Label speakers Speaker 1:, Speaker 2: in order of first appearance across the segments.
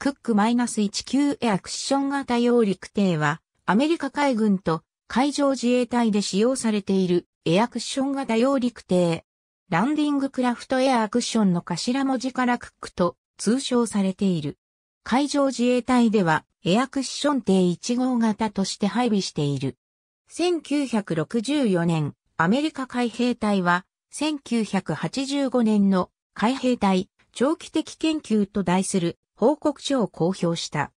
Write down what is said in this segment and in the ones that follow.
Speaker 1: クック -19 エアクッション型揚陸艇は、アメリカ海軍と海上自衛隊で使用されているエアクッション型揚陸艇。ランディングクラフトエアアクッションの頭文字からクックと通称されている。海上自衛隊ではエアクッション艇1号型として配備している。1964年、アメリカ海兵隊は1985年の海兵隊長期的研究と題する報告書を公表した。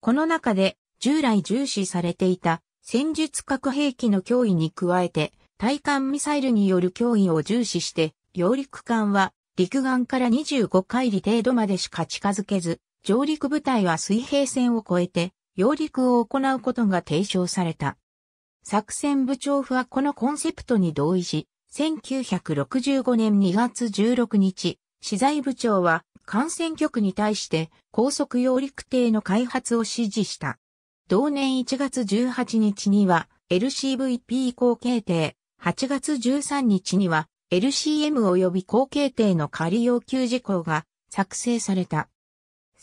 Speaker 1: この中で従来重視されていた戦術核兵器の脅威に加えて、対艦ミサイルによる脅威を重視して、揚陸艦は陸岸から25海里程度までしか近づけず、上陸部隊は水平線を越えて、揚陸を行うことが提唱された。作戦部長府はこのコンセプトに同意し、1965年2月16日、資材部長は感染局に対して高速揚陸艇の開発を指示した。同年1月18日には LCVP 後継艇、8月13日には LCM 及び後継艇の仮要求事項が作成された。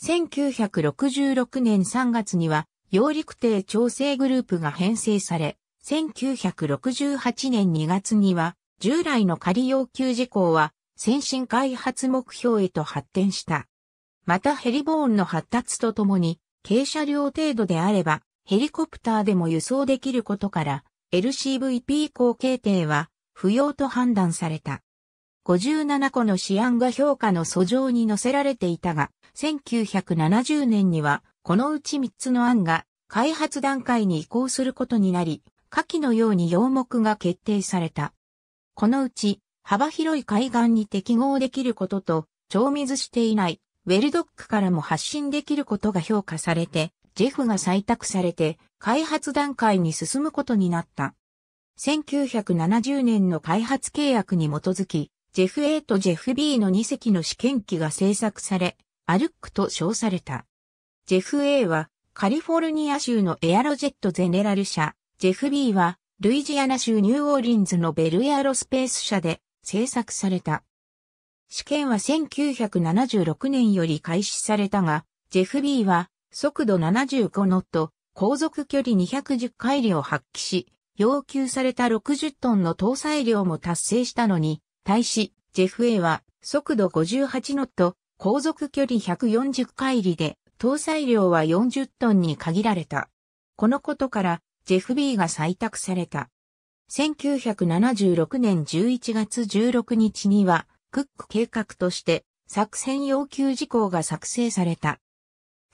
Speaker 1: 1966年3月には、揚陸艇調整グループが編成され、1968年2月には、従来の仮要求事項は先進開発目標へと発展した。またヘリボーンの発達とともに、軽車両程度であれば、ヘリコプターでも輸送できることから、LCVP 後継艇は不要と判断された。57個の試案が評価の素上に載せられていたが、1970年にはこのうち3つの案が開発段階に移行することになり、下記のように要目が決定された。このうち幅広い海岸に適合できることと、超水していない、ウェルドックからも発信できることが評価されて、ジェフが採択されて、開発段階に進むことになった。1970年の開発契約に基づき、ジェフ A とジェフ B の2隻の試験機が製作され、アルックと称された。ジェフ A はカリフォルニア州のエアロジェットゼネラル社、ジェフ B はルイジアナ州ニューオーリンズのベルエアロスペース社で制作された。試験は1976年より開始されたが、ジェフ・ビーは速度75ノット、航続距離210回りを発揮し、要求された60トンの搭載量も達成したのに、対し、ジェフ A は速度58ノット、航続距離140回りで、搭載量は40トンに限られた。このことから、ジェフ B が採択された。1976年11月16日には、クック計画として作戦要求事項が作成された。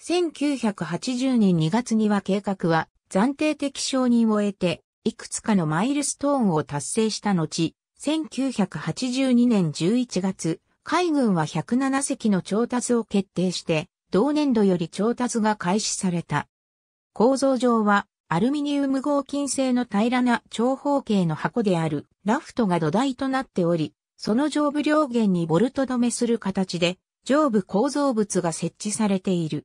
Speaker 1: 1980年2月には計画は暫定的承認を得て、いくつかのマイルストーンを達成した後、1982年11月、海軍は107隻の調達を決定して、同年度より調達が開始された。構造上はアルミニウム合金製の平らな長方形の箱であるラフトが土台となっており、その上部両弦にボルト止めする形で上部構造物が設置されている。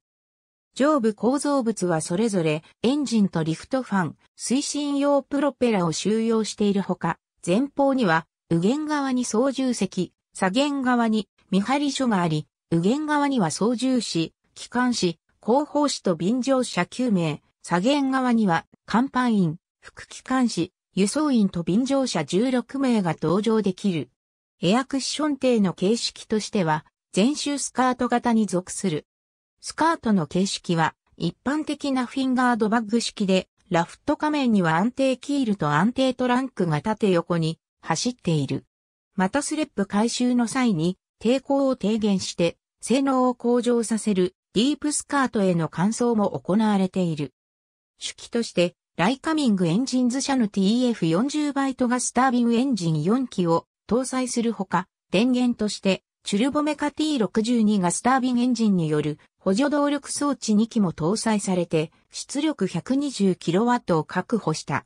Speaker 1: 上部構造物はそれぞれエンジンとリフトファン、推進用プロペラを収容しているほか、前方には右舷側に操縦席、左舷側に見張り所があり、右舷側には操縦士、機関士、後方士と便乗者9名、左舷側には、甲板員、副機関士、輸送員と便乗者16名が登乗できる。エアクッション艇の形式としては、全周スカート型に属する。スカートの形式は、一般的なフィンガードバッグ式で、ラフト仮面には安定キールと安定トランクが縦横に走っている。またスレップ回収の際に抵抗を低減して性能を向上させるディープスカートへの換装も行われている。主機として、ライカミングエンジンズ社の TF40 バイトガスタービンエンジン4機を搭載するほか、電源として、チュルボメカ T62 ガスタービンエンジンによる補助動力装置2機も搭載されて、出力 120kW を確保した。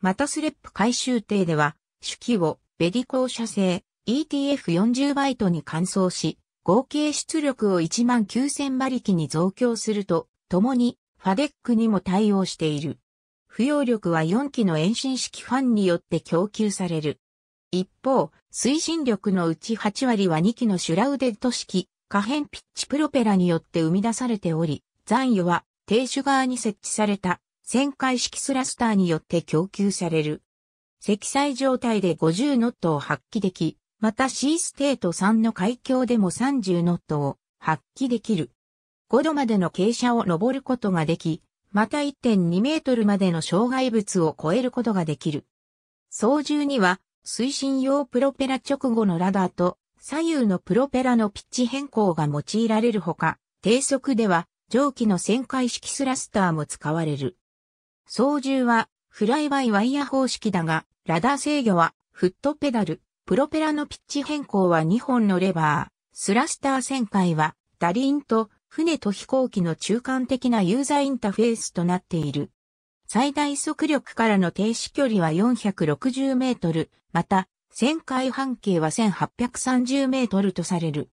Speaker 1: またスレップ回収艇では、主機をベデコー社製 ETF40 バイトに換装し、合計出力を1万9000馬力に増強すると、ともにファデックにも対応している。不要力は4機の遠心式ファンによって供給される。一方、推進力のうち8割は2機のシュラウデッド式、可変ピッチプロペラによって生み出されており、残余は停手側に設置された旋回式スラスターによって供給される。積載状態で50ノットを発揮でき、また C ステート3の海峡でも30ノットを発揮できる。5度までの傾斜を登ることができ、また1.2メートルまでの障害物を超えることができる。操縦には推進用プロペラ直後のラダーと左右のプロペラのピッチ変更が用いられるほか、低速では蒸気の旋回式スラスターも使われる。操縦はフライバイワイヤ方式だが、ラダー制御はフットペダル、プロペラのピッチ変更は2本のレバー、スラスター旋回はダリンと船と飛行機の中間的なユーザーインターフェースとなっている。最大速力からの停止距離は460メートル、また、旋回半径は1830メートルとされる。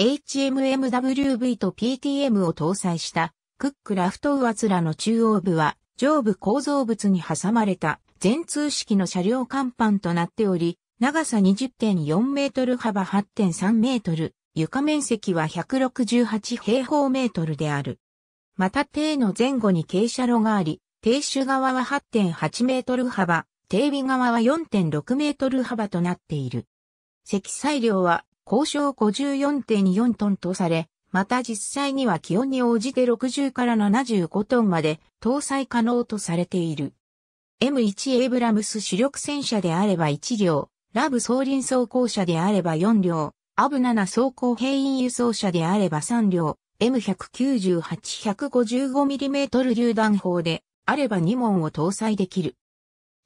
Speaker 1: HMMWV と PTM を搭載したクックラフトウアツラの中央部は上部構造物に挟まれた全通式の車両甲板となっており、長さ20.4メートル幅8.3メートル、床面積は168平方メートルである。また艇の前後に傾斜路があり、艇首側は8.8メートル幅、艇尾側は4.6メートル幅となっている。積載量は交渉54.4トンとされ、また実際には気温に応じて60から75トンまで搭載可能とされている。M1 エイブラムス主力戦車であれば1両、ラブ総輪装甲車であれば4両、アブ7装甲兵員輸送車であれば3両、M198-155mm 榴弾砲であれば2門を搭載できる。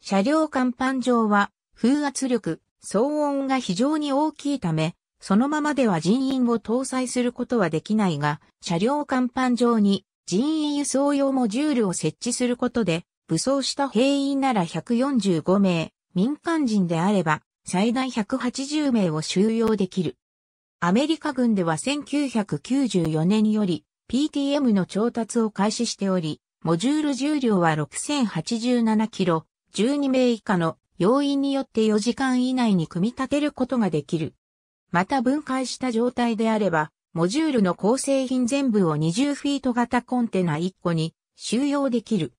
Speaker 1: 車両甲板上は風圧力、騒音が非常に大きいため、そのままでは人員を搭載することはできないが、車両甲板上に人員輸送用モジュールを設置することで、武装した兵員なら145名、民間人であれば最大180名を収容できる。アメリカ軍では1994年より PTM の調達を開始しており、モジュール重量は6087キロ、12名以下の要因によって4時間以内に組み立てることができる。また分解した状態であれば、モジュールの構成品全部を20フィート型コンテナ1個に収容できる。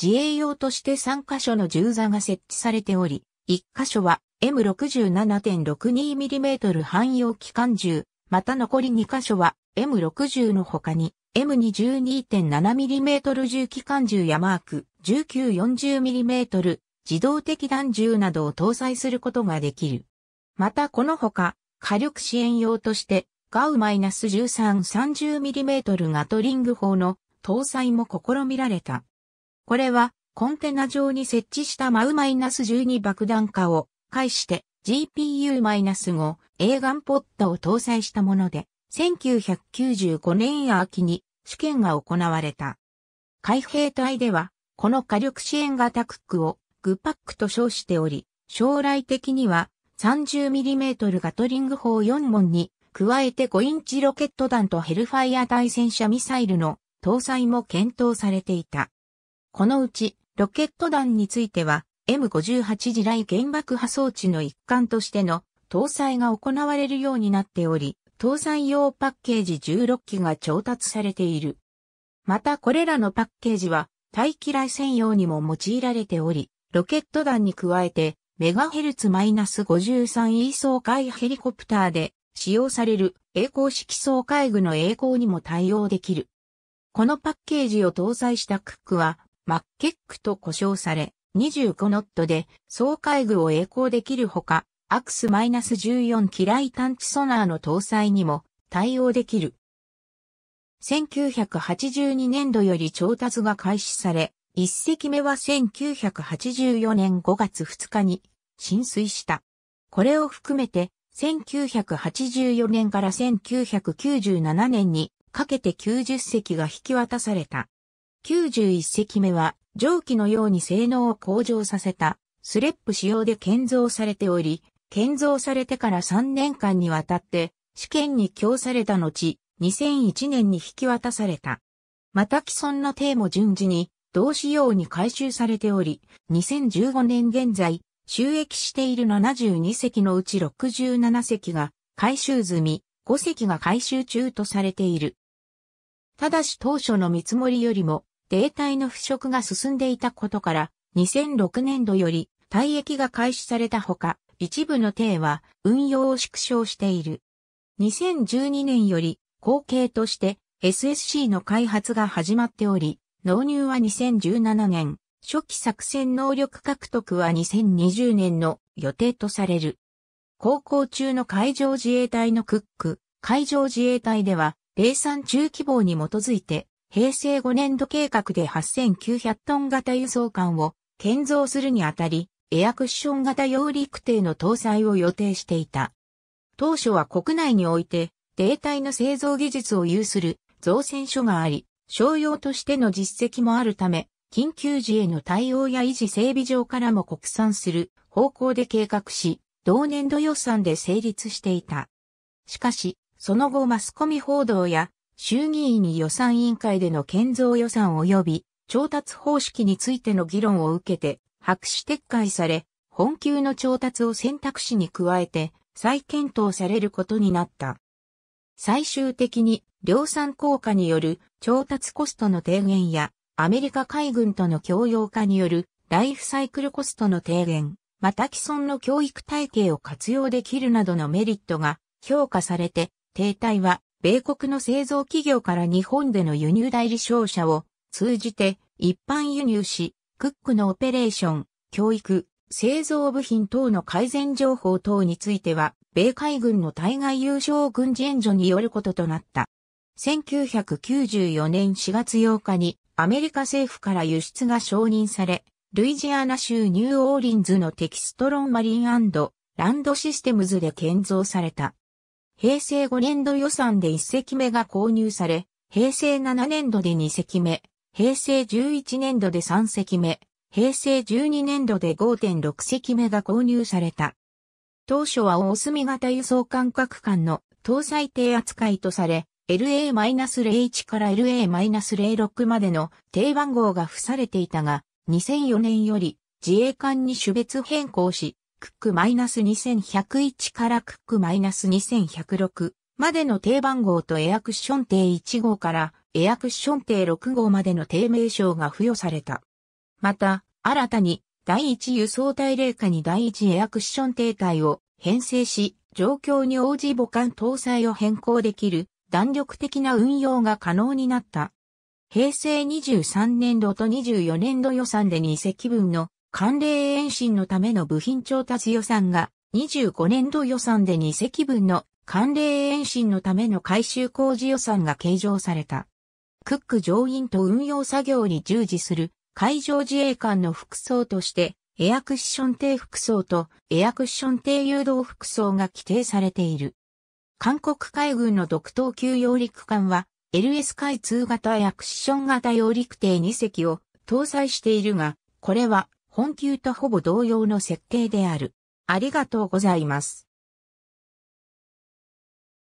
Speaker 1: 自営用として3箇所の銃座が設置されており、1箇所は M67.62mm 汎用機関銃、また残り2箇所は M60 の他に M22.7mm 銃機関銃やマーク 1940mm 自動的弾銃などを搭載することができる。またこの他、火力支援用として、ガウ -1330mm ガトリング砲の搭載も試みられた。これは、コンテナ上に設置したマウ -12 爆弾化を介して GPU-5 A ガンポッドを搭載したもので、1995年秋に試験が行われた。海兵隊では、この火力支援型クックをグパックと称しており、将来的には 30mm ガトリング砲4門に加えて5インチロケット弾とヘルファイア対戦車ミサイルの搭載も検討されていた。このうちロケット弾については M58 地雷原爆破装置の一環としての搭載が行われるようになっており、搭載用パッケージ16機が調達されている。またこれらのパッケージは、対機雷専用にも用いられており、ロケット弾に加えて、メガヘルツ -53 E 総海ヘリコプターで使用される栄光式総海具の栄光にも対応できる。このパッケージを搭載したクックは、マッケックと呼称され、25ノットで総海具を栄光できるほか、アクス -14 機雷探知ソナーの搭載にも対応できる。1982年度より調達が開始され、1隻目は1984年5月2日に浸水した。これを含めて1984年から1997年にかけて90隻が引き渡された。91隻目は蒸気のように性能を向上させたスレップ仕様で建造されており、建造されてから3年間にわたって試験に供された後、2001年に引き渡された。また既存の艇も順次に同仕様に改修されており、2015年現在、収益している72隻のうち67隻が回収済み、5隻が回収中とされている。ただし当初の見積もりよりも泥体の腐食が進んでいたことから、2006年度より退役が開始されたほか、一部の艇は運用を縮小している。2012年より後継として SSC の開発が始まっており、納入は2017年、初期作戦能力獲得は2020年の予定とされる。航行中の海上自衛隊のクック、海上自衛隊では、零産中規模に基づいて、平成5年度計画で8900トン型輸送艦を建造するにあたり、エアクッション型揚陸艇の搭載を予定していた。当初は国内において、デー体の製造技術を有する造船所があり、商用としての実績もあるため、緊急時への対応や維持整備上からも国産する方向で計画し、同年度予算で成立していた。しかし、その後マスコミ報道や衆議院予算委員会での建造予算及び調達方式についての議論を受けて白紙撤回され、本級の調達を選択肢に加えて再検討されることになった。最終的に量産効果による調達コストの低減やアメリカ海軍との共用化によるライフサイクルコストの低減、また既存の教育体系を活用できるなどのメリットが評価されて停滞は米国の製造企業から日本での輸入代理商社を通じて一般輸入し、クックのオペレーション、教育、製造部品等の改善情報等については、米海軍の対外優勝軍事援助によることとなった。1994年4月8日にアメリカ政府から輸出が承認され、ルイジアナ州ニューオーリンズのテキストロンマリンランドシステムズで建造された。平成5年度予算で1隻目が購入され、平成7年度で2隻目、平成11年度で3隻目、平成12年度で5.6隻目が購入された。当初は大隅型輸送間隔間の搭載艇扱いとされ、LA-01 から LA-06 までの定番号が付されていたが、2004年より自衛艦に種別変更し、クック -2101 からクック -2106 までの定番号とエアクッション定1号からエアクッション定6号までの定名称が付与された。また、新たに第1輸送隊例下に第1エアクッション定体を編成し、状況に応じ母艦搭載を変更できる弾力的な運用が可能になった。平成23年度と24年度予算で2隻分の関連延伸のための部品調達予算が25年度予算で2隻分の関連延伸のための改修工事予算が計上された。クック乗員と運用作業に従事する海上自衛官の服装としてエアクッション艇服装とエアクッション艇誘導服装が規定されている。韓国海軍の独島級揚陸艦は LS 海2型やクッション型揚陸艇2隻を搭載しているが、これは本級とほぼ同様の設計である。ありがとうございます。